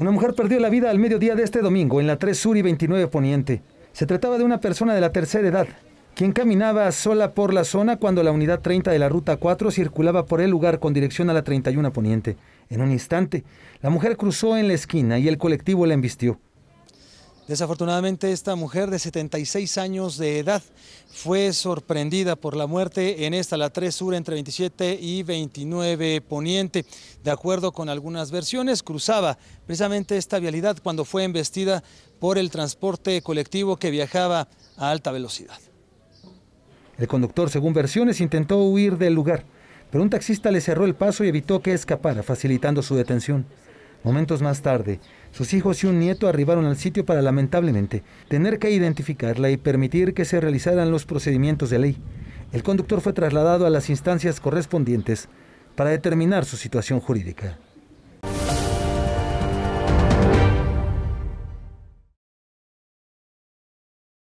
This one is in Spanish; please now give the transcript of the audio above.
Una mujer perdió la vida al mediodía de este domingo en la 3 Sur y 29 Poniente. Se trataba de una persona de la tercera edad, quien caminaba sola por la zona cuando la unidad 30 de la ruta 4 circulaba por el lugar con dirección a la 31 Poniente. En un instante, la mujer cruzó en la esquina y el colectivo la embistió. Desafortunadamente esta mujer de 76 años de edad fue sorprendida por la muerte en esta, la 3 Sur entre 27 y 29 Poniente. De acuerdo con algunas versiones, cruzaba precisamente esta vialidad cuando fue embestida por el transporte colectivo que viajaba a alta velocidad. El conductor, según versiones, intentó huir del lugar, pero un taxista le cerró el paso y evitó que escapara, facilitando su detención. Momentos más tarde, sus hijos y un nieto arribaron al sitio para lamentablemente tener que identificarla y permitir que se realizaran los procedimientos de ley. El conductor fue trasladado a las instancias correspondientes para determinar su situación jurídica.